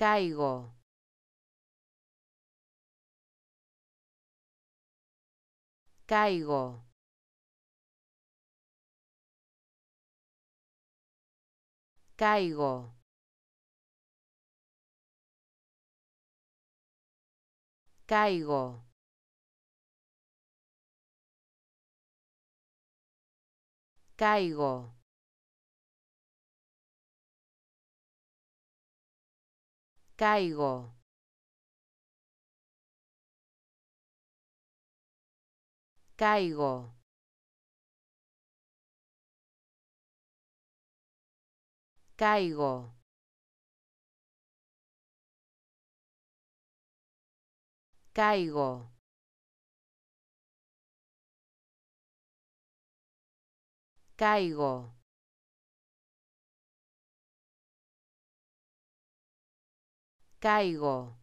caigo caigo caigo caigo caigo caigo caigo caigo caigo caigo caigo.